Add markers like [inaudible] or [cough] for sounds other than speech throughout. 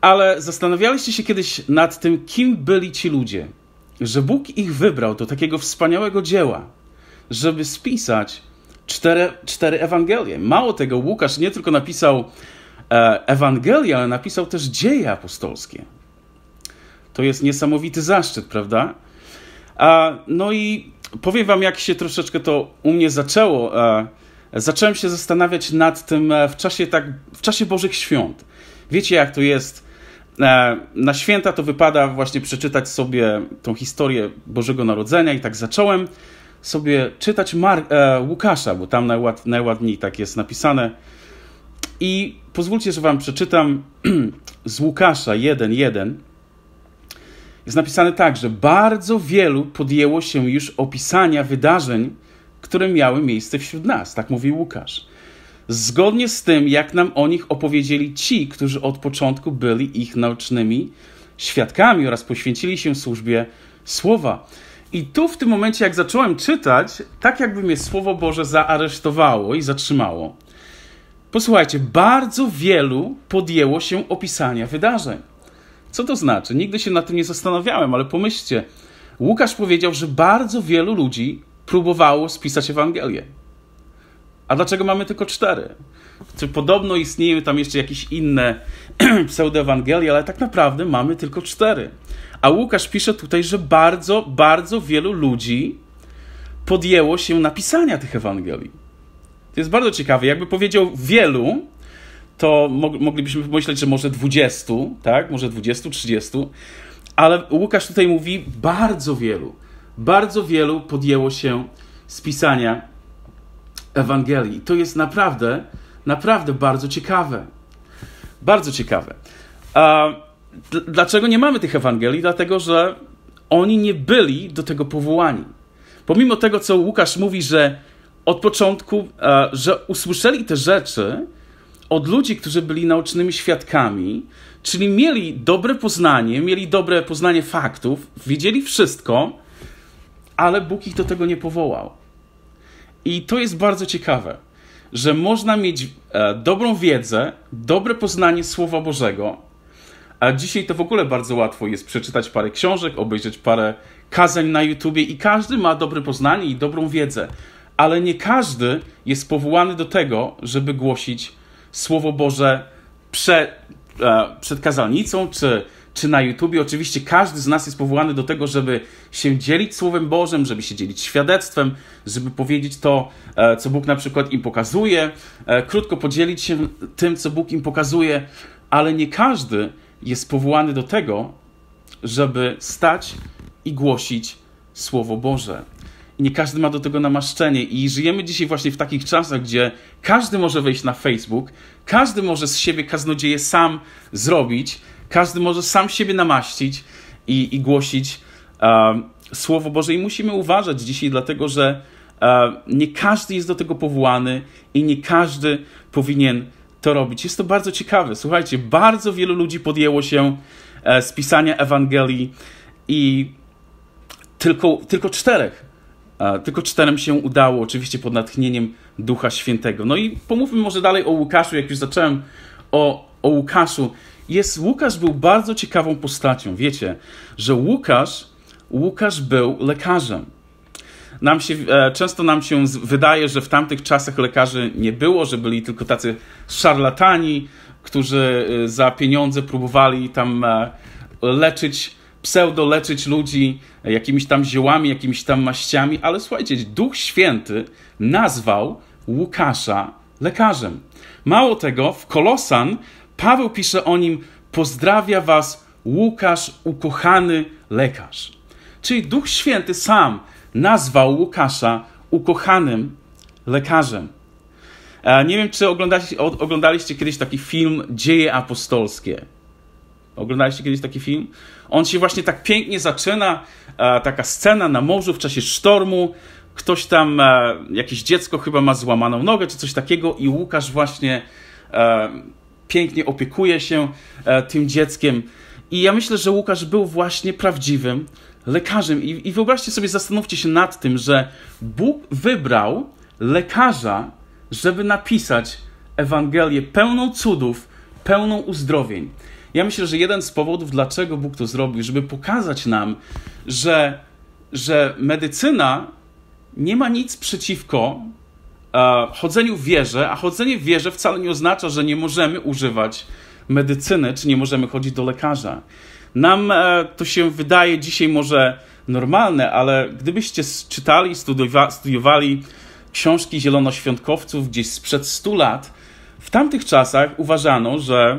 Ale zastanawialiście się kiedyś nad tym, kim byli ci ludzie, że Bóg ich wybrał do takiego wspaniałego dzieła, żeby spisać cztery, cztery Ewangelie. Mało tego, Łukasz nie tylko napisał e, Ewangelię, ale napisał też dzieje apostolskie. To jest niesamowity zaszczyt, prawda? no i powiem Wam, jak się troszeczkę to u mnie zaczęło. E, zacząłem się zastanawiać nad tym e, w czasie, tak, w czasie Bożych Świąt. Wiecie, jak to jest E, na święta to wypada właśnie przeczytać sobie tą historię Bożego Narodzenia i tak zacząłem sobie czytać Mar e, Łukasza, bo tam najład, najładniej tak jest napisane. I pozwólcie, że wam przeczytam [clears throat] z Łukasza 1.1. Jest napisane tak, że bardzo wielu podjęło się już opisania wydarzeń, które miały miejsce wśród nas. Tak mówi Łukasz zgodnie z tym, jak nam o nich opowiedzieli ci, którzy od początku byli ich naucznymi świadkami oraz poświęcili się służbie słowa. I tu w tym momencie, jak zacząłem czytać, tak jakby mnie Słowo Boże zaaresztowało i zatrzymało. Posłuchajcie, bardzo wielu podjęło się opisania wydarzeń. Co to znaczy? Nigdy się nad tym nie zastanawiałem, ale pomyślcie. Łukasz powiedział, że bardzo wielu ludzi próbowało spisać Ewangelię. A dlaczego mamy tylko cztery? Czy podobno istnieją tam jeszcze jakieś inne [clears throat] pseudoewangelie, ale tak naprawdę mamy tylko cztery. A Łukasz pisze tutaj, że bardzo, bardzo wielu ludzi podjęło się napisania tych Ewangelii. To jest bardzo ciekawe. Jakby powiedział wielu, to moglibyśmy pomyśleć, że może 20, tak? Może 20, 30. Ale Łukasz tutaj mówi bardzo wielu, bardzo wielu podjęło się spisania Ewangelii. To jest naprawdę, naprawdę bardzo ciekawe. Bardzo ciekawe. A dlaczego nie mamy tych Ewangelii? Dlatego, że oni nie byli do tego powołani. Pomimo tego, co Łukasz mówi, że od początku, e, że usłyszeli te rzeczy od ludzi, którzy byli naucznymi świadkami, czyli mieli dobre poznanie, mieli dobre poznanie faktów, wiedzieli wszystko, ale Bóg ich do tego nie powołał. I to jest bardzo ciekawe, że można mieć e, dobrą wiedzę, dobre poznanie Słowa Bożego, a dzisiaj to w ogóle bardzo łatwo jest przeczytać parę książek, obejrzeć parę kazań na YouTubie i każdy ma dobre poznanie i dobrą wiedzę, ale nie każdy jest powołany do tego, żeby głosić Słowo Boże prze, e, przed kazalnicą czy czy na YouTubie. Oczywiście każdy z nas jest powołany do tego, żeby się dzielić Słowem Bożym, żeby się dzielić świadectwem, żeby powiedzieć to, e, co Bóg na przykład im pokazuje, e, krótko podzielić się tym, co Bóg im pokazuje, ale nie każdy jest powołany do tego, żeby stać i głosić Słowo Boże. nie każdy ma do tego namaszczenie. I żyjemy dzisiaj właśnie w takich czasach, gdzie każdy może wejść na Facebook, każdy może z siebie kaznodzieje sam zrobić, każdy może sam siebie namaścić i, i głosić Słowo Boże. I musimy uważać dzisiaj, dlatego że nie każdy jest do tego powołany i nie każdy powinien to robić. Jest to bardzo ciekawe. Słuchajcie, bardzo wielu ludzi podjęło się e, spisania Ewangelii i tylko, tylko czterech. E, tylko czterem się udało, oczywiście pod natchnieniem Ducha Świętego. No i pomówmy może dalej o Łukaszu, jak już zacząłem o, o Łukaszu jest, Łukasz był bardzo ciekawą postacią. Wiecie, że Łukasz, Łukasz był lekarzem. Nam się, e, często nam się wydaje, że w tamtych czasach lekarzy nie było, że byli tylko tacy szarlatani, którzy e, za pieniądze próbowali tam e, leczyć, pseudo leczyć ludzi jakimiś tam ziołami, jakimiś tam maściami, ale słuchajcie, Duch Święty nazwał Łukasza lekarzem. Mało tego, w Kolosan Paweł pisze o nim: Pozdrawia was Łukasz, ukochany lekarz. Czyli Duch Święty sam nazwał Łukasza ukochanym lekarzem. E, nie wiem, czy oglądaliście, oglądaliście kiedyś taki film Dzieje Apostolskie. Oglądaliście kiedyś taki film? On się właśnie tak pięknie zaczyna, e, taka scena na morzu w czasie sztormu. Ktoś tam, e, jakieś dziecko chyba ma złamaną nogę czy coś takiego i Łukasz właśnie pięknie opiekuje się e, tym dzieckiem. I ja myślę, że Łukasz był właśnie prawdziwym lekarzem. I, I wyobraźcie sobie, zastanówcie się nad tym, że Bóg wybrał lekarza, żeby napisać Ewangelię pełną cudów, pełną uzdrowień. Ja myślę, że jeden z powodów, dlaczego Bóg to zrobił, żeby pokazać nam, że, że medycyna nie ma nic przeciwko E, chodzeniu w wierze, a chodzenie w wierze wcale nie oznacza, że nie możemy używać medycyny, czy nie możemy chodzić do lekarza. Nam e, to się wydaje dzisiaj może normalne, ale gdybyście czytali, studiowali książki zielonoświątkowców gdzieś sprzed 100 lat, w tamtych czasach uważano, że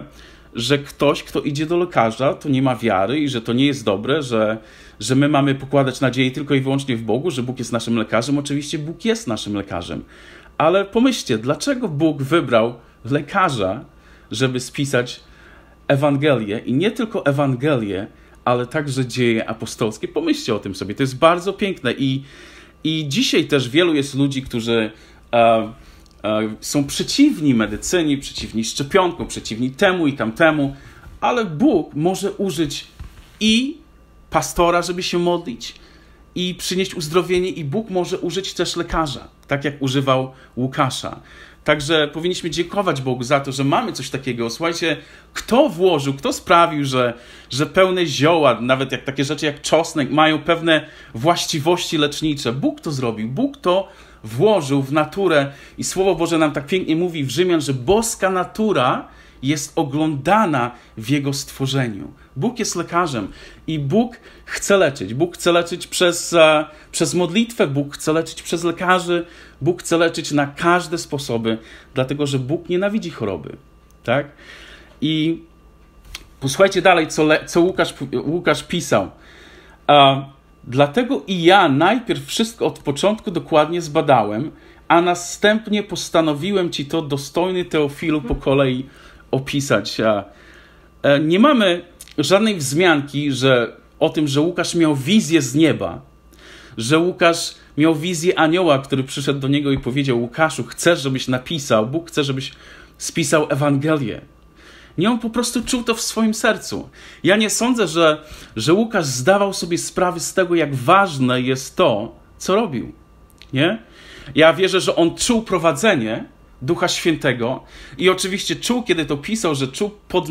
że ktoś, kto idzie do lekarza, to nie ma wiary i że to nie jest dobre, że, że my mamy pokładać nadziei tylko i wyłącznie w Bogu, że Bóg jest naszym lekarzem. Oczywiście Bóg jest naszym lekarzem, ale pomyślcie, dlaczego Bóg wybrał lekarza, żeby spisać Ewangelię i nie tylko Ewangelię, ale także dzieje apostolskie. Pomyślcie o tym sobie, to jest bardzo piękne i, i dzisiaj też wielu jest ludzi, którzy. Uh, E, są przeciwni medycynie, przeciwni szczepionkom, przeciwni temu i tamtemu, ale Bóg może użyć i pastora, żeby się modlić, i przynieść uzdrowienie, i Bóg może użyć też lekarza, tak jak używał Łukasza. Także powinniśmy dziękować Bogu za to, że mamy coś takiego. Słuchajcie, kto włożył, kto sprawił, że, że pełne zioła, nawet jak takie rzeczy jak czosnek, mają pewne właściwości lecznicze. Bóg to zrobił, Bóg to zrobił włożył w naturę. I Słowo Boże nam tak pięknie mówi w Rzymian, że boska natura jest oglądana w Jego stworzeniu. Bóg jest lekarzem i Bóg chce leczyć. Bóg chce leczyć przez, e, przez modlitwę, Bóg chce leczyć przez lekarzy, Bóg chce leczyć na każde sposoby, dlatego że Bóg nienawidzi choroby. Tak? I posłuchajcie dalej, co, co Łukasz, Łukasz pisał. Dlatego i ja najpierw wszystko od początku dokładnie zbadałem, a następnie postanowiłem ci to dostojny Teofilu po kolei opisać. E, nie mamy żadnej wzmianki że, o tym, że Łukasz miał wizję z nieba, że Łukasz miał wizję anioła, który przyszedł do niego i powiedział: Łukaszu, chcesz, żebyś napisał, Bóg chce, żebyś spisał Ewangelię. Nie, on po prostu czuł to w swoim sercu. Ja nie sądzę, że, że Łukasz zdawał sobie sprawy z tego, jak ważne jest to, co robił. Nie? Ja wierzę, że on czuł prowadzenie Ducha Świętego i oczywiście czuł, kiedy to pisał, że czuł pod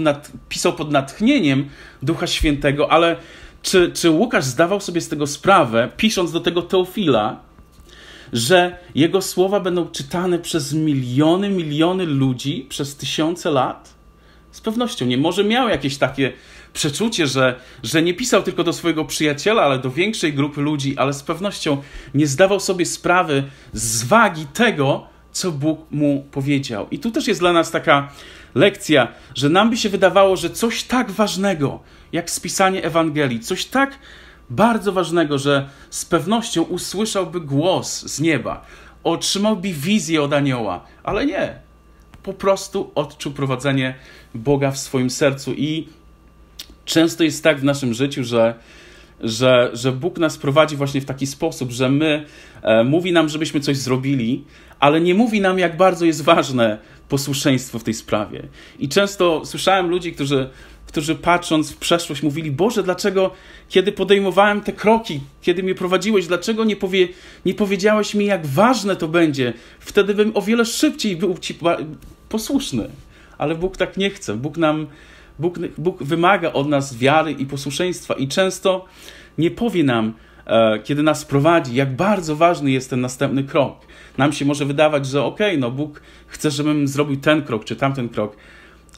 pisał pod natchnieniem Ducha Świętego, ale czy, czy Łukasz zdawał sobie z tego sprawę, pisząc do tego Teofila, że jego słowa będą czytane przez miliony, miliony ludzi przez tysiące lat? Z pewnością nie. Może miał jakieś takie przeczucie, że, że nie pisał tylko do swojego przyjaciela, ale do większej grupy ludzi, ale z pewnością nie zdawał sobie sprawy z wagi tego, co Bóg mu powiedział. I tu też jest dla nas taka lekcja, że nam by się wydawało, że coś tak ważnego, jak spisanie Ewangelii, coś tak bardzo ważnego, że z pewnością usłyszałby głos z nieba, otrzymałby wizję od anioła, ale nie. Po prostu odczuł prowadzenie Boga w swoim sercu. I często jest tak w naszym życiu, że że, że Bóg nas prowadzi właśnie w taki sposób, że my e, mówi nam, żebyśmy coś zrobili, ale nie mówi nam, jak bardzo jest ważne posłuszeństwo w tej sprawie. I często słyszałem ludzi, którzy, którzy patrząc w przeszłość mówili: Boże, dlaczego, kiedy podejmowałem te kroki, kiedy mnie prowadziłeś, dlaczego nie, powie, nie powiedziałeś mi, jak ważne to będzie? Wtedy bym o wiele szybciej był Ci posłuszny ale Bóg tak nie chce. Bóg nam, Bóg, Bóg wymaga od nas wiary i posłuszeństwa i często nie powie nam, e, kiedy nas prowadzi, jak bardzo ważny jest ten następny krok. Nam się może wydawać, że okej, okay, no Bóg chce, żebym zrobił ten krok czy tamten krok,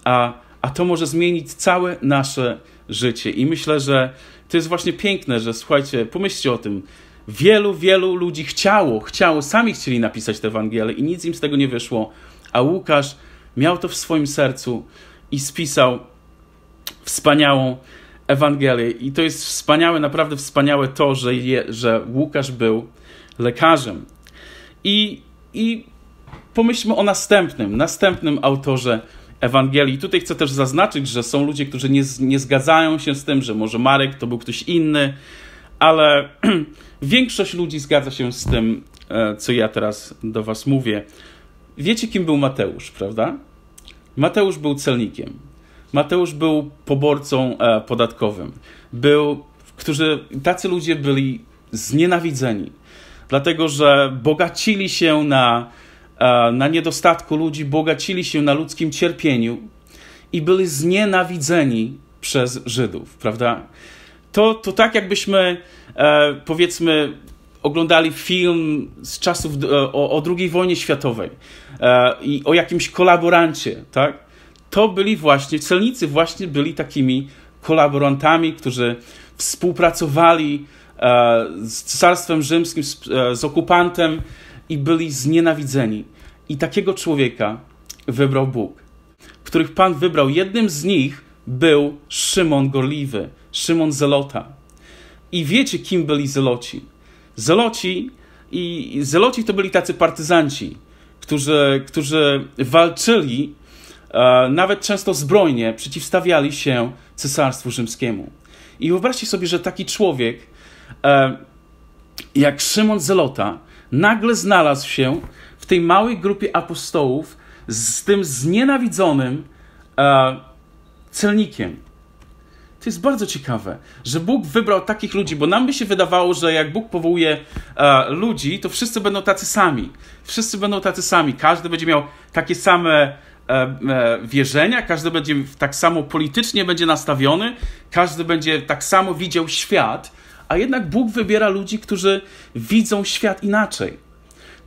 a, a to może zmienić całe nasze życie. I myślę, że to jest właśnie piękne, że słuchajcie, pomyślcie o tym. Wielu, wielu ludzi chciało, chciało, sami chcieli napisać tę Ewangelię i nic im z tego nie wyszło, a Łukasz miał to w swoim sercu i spisał wspaniałą Ewangelię. I to jest wspaniałe, naprawdę wspaniałe to, że, je, że Łukasz był lekarzem. I, I pomyślmy o następnym, następnym autorze Ewangelii. Tutaj chcę też zaznaczyć, że są ludzie, którzy nie, nie zgadzają się z tym, że może Marek to był ktoś inny, ale [clears throat] większość ludzi zgadza się z tym, e, co ja teraz do Was mówię wiecie, kim był Mateusz, prawda? Mateusz był celnikiem. Mateusz był poborcą e, podatkowym. Był, którzy, tacy ludzie byli znienawidzeni, dlatego że bogacili się na, e, na niedostatku ludzi, bogacili się na ludzkim cierpieniu i byli znienawidzeni przez Żydów, prawda? To, to tak jakbyśmy, e, powiedzmy, oglądali film z czasów e, o, o II wojnie światowej e, i o jakimś kolaborancie, tak? To byli właśnie, celnicy właśnie byli takimi kolaborantami, którzy współpracowali e, z Cesarstwem Rzymskim, z, z okupantem i byli znienawidzeni. I takiego człowieka wybrał Bóg, których Pan wybrał. Jednym z nich był Szymon Gorliwy, Szymon Zelota. I wiecie, kim byli Zeloci? Zeloci i Zeloci to byli tacy partyzanci, którzy, którzy walczyli, e, nawet często zbrojnie, przeciwstawiali się cesarstwu rzymskiemu. I wyobraźcie sobie, że taki człowiek e, jak Szymon Zelota nagle znalazł się w tej małej grupie apostołów z tym znienawidzonym e, celnikiem, to jest bardzo ciekawe, że Bóg wybrał takich ludzi, bo nam by się wydawało, że jak Bóg powołuje e, ludzi, to wszyscy będą tacy sami. Wszyscy będą tacy sami. Każdy będzie miał takie same e, e, wierzenia, każdy będzie tak samo politycznie będzie nastawiony, każdy będzie tak samo widział świat, a jednak Bóg wybiera ludzi, którzy widzą świat inaczej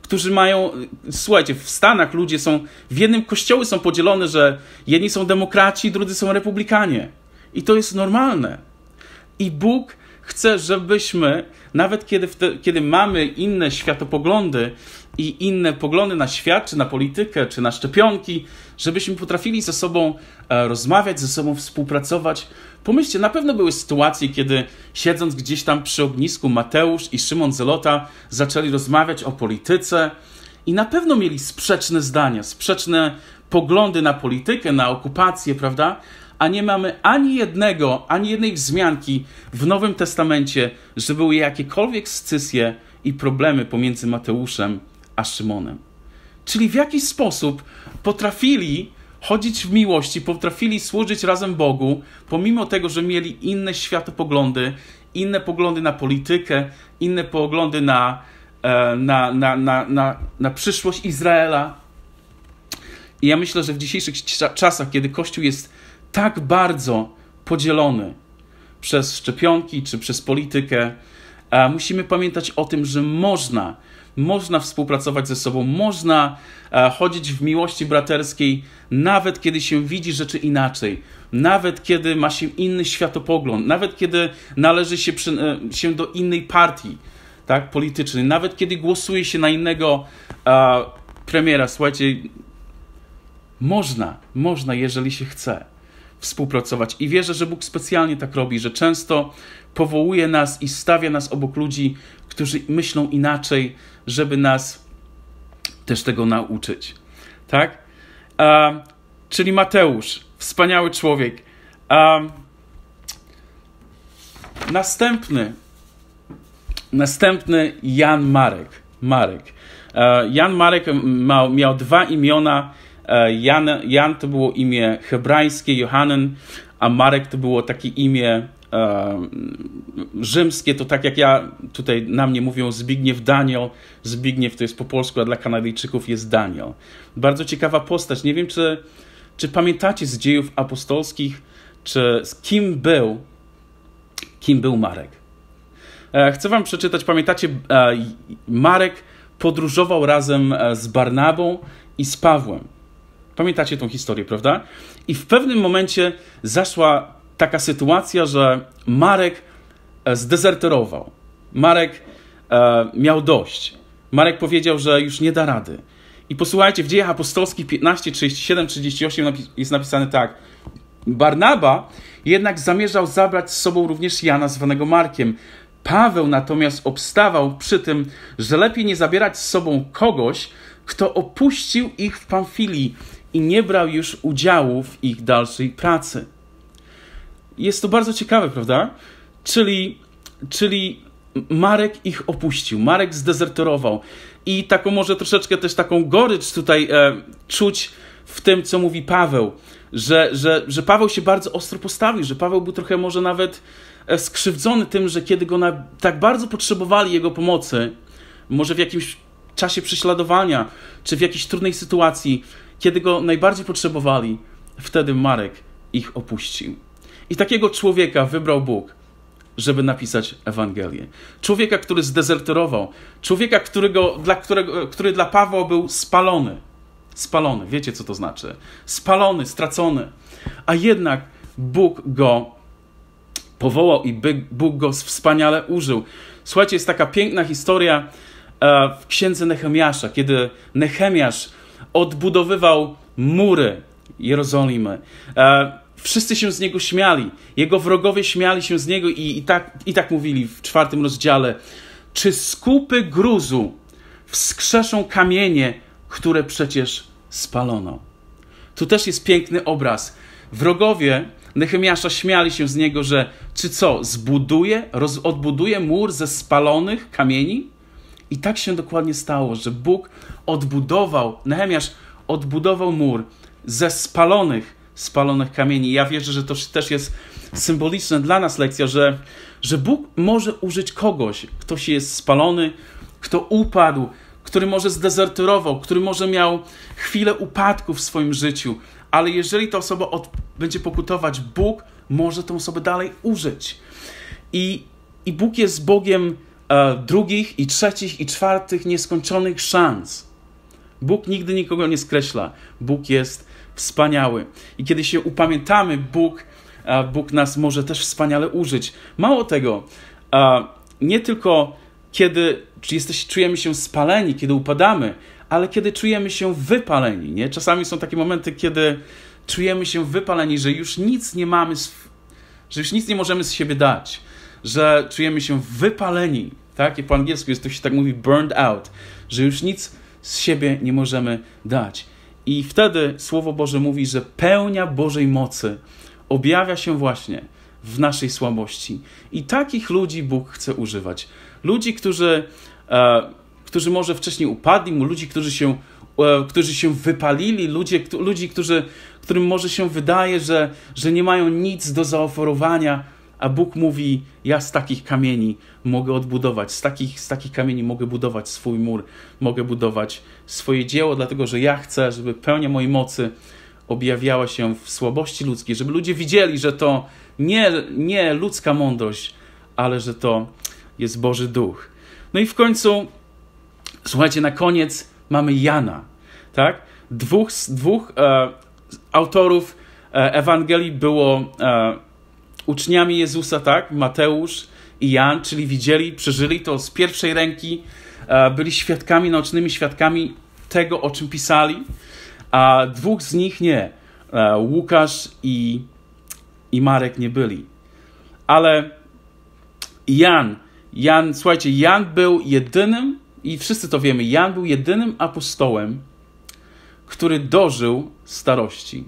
którzy mają. Słuchajcie, w Stanach ludzie są. W jednym kościoły są podzielone, że jedni są demokraci, drudzy są republikanie. I to jest normalne. I Bóg chce, żebyśmy, nawet kiedy, te, kiedy mamy inne światopoglądy i inne poglądy na świat, czy na politykę, czy na szczepionki, żebyśmy potrafili ze sobą e, rozmawiać, ze sobą współpracować. Pomyślcie, na pewno były sytuacje, kiedy siedząc gdzieś tam przy ognisku, Mateusz i Szymon Zelota zaczęli rozmawiać o polityce i na pewno mieli sprzeczne zdania, sprzeczne poglądy na politykę, na okupację, prawda? a nie mamy ani jednego, ani jednej wzmianki w Nowym Testamencie, że były jakiekolwiek scysje i problemy pomiędzy Mateuszem a Szymonem. Czyli w jaki sposób potrafili chodzić w miłości, potrafili służyć razem Bogu, pomimo tego, że mieli inne światopoglądy, inne poglądy na politykę, inne poglądy na, e, na, na, na, na, na przyszłość Izraela. I ja myślę, że w dzisiejszych czasach, kiedy Kościół jest tak bardzo podzielony przez szczepionki czy przez politykę. Musimy pamiętać o tym, że można, można współpracować ze sobą, można chodzić w miłości braterskiej, nawet kiedy się widzi rzeczy inaczej, nawet kiedy ma się inny światopogląd, nawet kiedy należy się, przy, e, się do innej partii tak, politycznej, nawet kiedy głosuje się na innego premiera. Słuchajcie, można, można, jeżeli się chce współpracować. I wierzę, że Bóg specjalnie tak robi, że często powołuje nas i stawia nas obok ludzi, którzy myślą inaczej, żeby nas też tego nauczyć. Tak? A, czyli Mateusz, wspaniały człowiek. A, następny, następny Jan Marek. Marek. Jan Marek miał dwa imiona E, Jan, Jan to było imię hebrajskie, Johannen, a Marek to było takie imię e, rzymskie, to tak jak ja tutaj na mnie mówią Zbigniew Daniel, Zbigniew to jest po polsku, a dla Kanadyjczyków jest Daniel. Bardzo ciekawa postać. Nie wiem, czy, czy pamiętacie z dziejów apostolskich, czy z kim był, kim był Marek. E, chcę wam przeczytać, pamiętacie, Marek podróżował razem z Barnabą i z Pawłem. Pamiętacie tą historię, prawda? I w pewnym momencie zaszła taka sytuacja, że Marek e, zdezerterował. Marek e, miał dość. Marek powiedział, że już nie da rady. I posłuchajcie, w dziejach apostolskich 15, 37, 38 jest napisane tak. Barnaba jednak zamierzał zabrać z sobą również Jana, zwanego Markiem. Paweł natomiast obstawał przy tym, że lepiej nie zabierać z sobą kogoś, kto opuścił ich w Pamfilii i nie brał już udziału w ich dalszej pracy. Jest to bardzo ciekawe, prawda? Czyli, czyli Marek ich opuścił, Marek zdezerterował. I taką może troszeczkę też taką gorycz tutaj e, czuć w tym, co mówi Paweł, że, że, że Paweł się bardzo ostro postawił, że Paweł był trochę może nawet e, skrzywdzony tym, że kiedy go na, tak bardzo potrzebowali jego pomocy, może w jakimś czasie prześladowania, czy w jakiejś trudnej sytuacji, kiedy go najbardziej potrzebowali, wtedy Marek ich opuścił. I takiego człowieka wybrał Bóg, żeby napisać Ewangelię. Człowieka, który zdezerterował, człowieka, którego, dla którego, który dla Pawła był spalony. Spalony, wiecie co to znaczy? Spalony, stracony. A jednak Bóg go powołał i Bóg go wspaniale użył. Słuchajcie, jest taka piękna historia e, w księdze Nehemiasza, kiedy Nehemiasz odbudowywał mury Jerozolimy. E, wszyscy się z niego śmiali. Jego wrogowie śmiali się z niego i, i, tak, i tak mówili w czwartym rozdziale. Czy skupy gruzu wskrzeszą kamienie, które przecież spalono? Tu też jest piękny obraz. Wrogowie Nehemiasza śmiali się z niego, że czy co, zbuduje, roz, odbuduje mur ze spalonych kamieni? I tak się dokładnie stało, że Bóg odbudował, Nehemiasz odbudował mur ze spalonych, spalonych kamieni. Ja wierzę, że to też jest symboliczne dla nas lekcja, że, że Bóg może użyć kogoś, kto się jest spalony, kto upadł, który może zdezerterował, który może miał chwilę upadku w swoim życiu, ale jeżeli ta osoba od, będzie pokutować, Bóg może tą osobę dalej użyć. I, I Bóg jest Bogiem E, drugich i trzecich i czwartych nieskończonych szans. Bóg nigdy nikogo nie skreśla. Bóg jest wspaniały. I kiedy się upamiętamy, Bóg, e, Bóg nas może też wspaniale użyć. Mało tego, e, nie tylko kiedy czujemy się spaleni, kiedy upadamy, ale kiedy czujemy się wypaleni. Nie? Czasami są takie momenty, kiedy czujemy się wypaleni, że już nic nie mamy, że już nic nie możemy z siebie dać, że czujemy się wypaleni tak? I po angielsku jest to się tak mówi burned out, że już nic z siebie nie możemy dać. I wtedy Słowo Boże mówi, że pełnia Bożej mocy objawia się właśnie w naszej słabości. I takich ludzi Bóg chce używać. Ludzi, którzy, e, którzy może wcześniej upadli mu, ludzi, którzy się, e, którzy się wypalili, ludzie, kto, ludzi, którzy, którym może się wydaje, że, że nie mają nic do zaoferowania, a Bóg mówi: Ja z takich kamieni mogę odbudować, z takich, z takich kamieni mogę budować swój mur, mogę budować swoje dzieło, dlatego że ja chcę, żeby pełnia mojej mocy objawiała się w słabości ludzkiej, żeby ludzie widzieli, że to nie, nie ludzka mądrość, ale że to jest Boży Duch. No i w końcu, słuchajcie, na koniec mamy Jana, tak? Dwóch, dwóch e, autorów e, Ewangelii było. E, uczniami Jezusa, tak? Mateusz i Jan, czyli widzieli, przeżyli to z pierwszej ręki, e, byli świadkami, naocznymi świadkami tego, o czym pisali, a dwóch z nich nie. E, Łukasz i, i Marek nie byli. Ale Jan, Jan, słuchajcie, Jan był jedynym, i wszyscy to wiemy, Jan był jedynym apostołem, który dożył starości.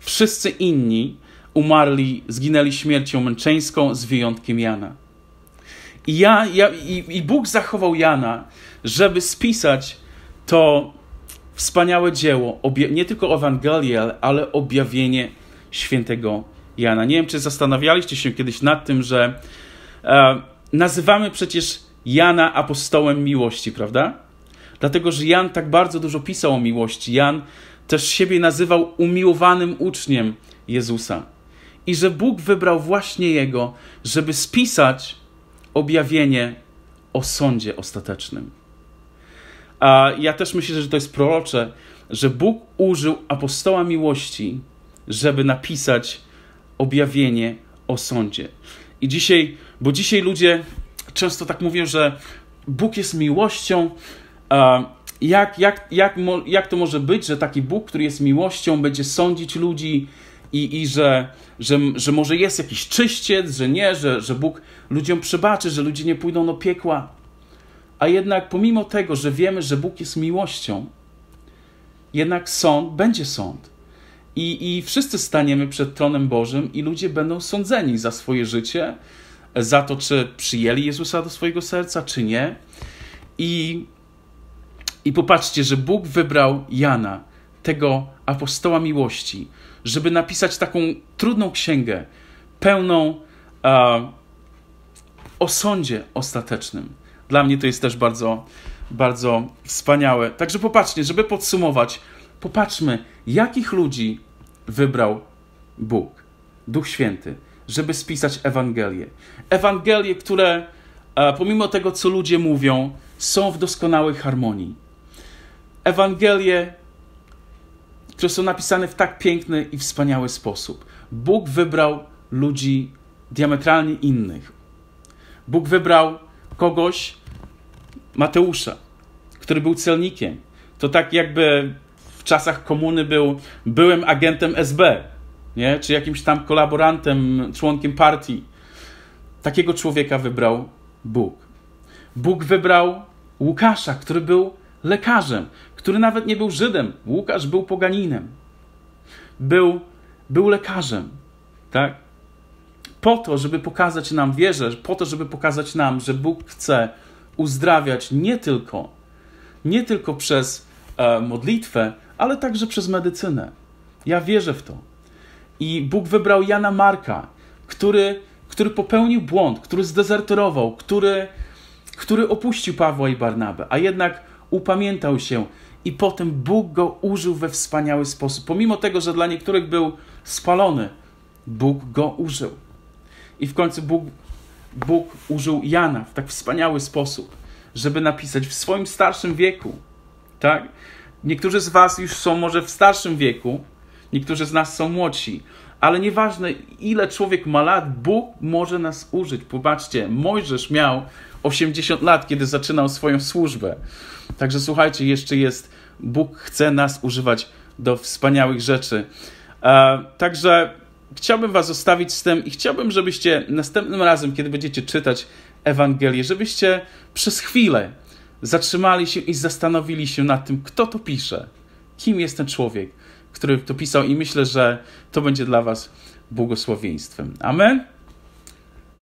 Wszyscy inni umarli, zginęli śmiercią męczeńską, z wyjątkiem Jana. I, ja, ja, i, i Bóg zachował Jana, żeby spisać to wspaniałe dzieło, nie tylko Ewangelię, ale objawienie świętego Jana. Nie wiem, czy zastanawialiście się kiedyś nad tym, że e, nazywamy przecież Jana apostołem miłości, prawda? Dlatego, że Jan tak bardzo dużo pisał o miłości. Jan też siebie nazywał umiłowanym uczniem Jezusa i że Bóg wybrał właśnie jego, żeby spisać objawienie o sądzie ostatecznym. A ja też myślę, że to jest prorocze, że Bóg użył apostoła miłości, żeby napisać objawienie o sądzie. I dzisiaj, bo dzisiaj ludzie często tak mówią, że Bóg jest miłością. Jak, jak, jak, jak to może być, że taki Bóg, który jest miłością, będzie sądzić ludzi, i, i że, że, że może jest jakiś czyściec, że nie, że, że Bóg ludziom przebaczy, że ludzie nie pójdą do piekła. A jednak pomimo tego, że wiemy, że Bóg jest miłością, jednak sąd będzie sąd. I, I wszyscy staniemy przed tronem Bożym i ludzie będą sądzeni za swoje życie, za to, czy przyjęli Jezusa do swojego serca, czy nie. I, i popatrzcie, że Bóg wybrał Jana tego apostoła miłości, żeby napisać taką trudną księgę, pełną e, ostatecznym. Dla mnie to jest też bardzo, bardzo wspaniałe. Także popatrzcie, żeby podsumować, popatrzmy, jakich ludzi wybrał Bóg, Duch Święty, żeby spisać Ewangelię. Ewangelie, które pomimo tego, co ludzie mówią, są w doskonałej harmonii. Ewangelie, które są napisane w tak piękny i wspaniały sposób. Bóg wybrał ludzi diametralnie innych. Bóg wybrał kogoś, Mateusza, który był celnikiem. To tak jakby w czasach komuny był byłym agentem SB, nie? czy jakimś tam kolaborantem, członkiem partii. Takiego człowieka wybrał Bóg. Bóg wybrał Łukasza, który był lekarzem, który nawet nie był Żydem. Łukasz był poganinem. Był, był lekarzem, tak? Po to, żeby pokazać nam wierzę, po to, żeby pokazać nam, że Bóg chce uzdrawiać nie tylko, nie tylko przez e, modlitwę, ale także przez medycynę. Ja wierzę w to. I Bóg wybrał Jana Marka, który, który popełnił błąd, który zdezerterował, który, który opuścił Pawła i Barnabę, a jednak upamiętał się i potem Bóg go użył we wspaniały sposób. Pomimo tego, że dla niektórych był spalony, Bóg go użył. I w końcu Bóg, Bóg użył Jana w tak wspaniały sposób, żeby napisać w swoim starszym wieku. Tak? Niektórzy z Was już są może w starszym wieku, niektórzy z nas są młodsi, ale nieważne, ile człowiek ma lat, Bóg może nas użyć. Popatrzcie, Mojżesz miał 80 lat, kiedy zaczynał swoją służbę. Także słuchajcie, jeszcze jest, Bóg chce nas używać do wspaniałych rzeczy. E, także chciałbym Was zostawić z tym i chciałbym, żebyście następnym razem, kiedy będziecie czytać Ewangelię, żebyście przez chwilę zatrzymali się i zastanowili się nad tym, kto to pisze, kim jest ten człowiek który to pisał i myślę, że to będzie dla Was błogosławieństwem. Amen.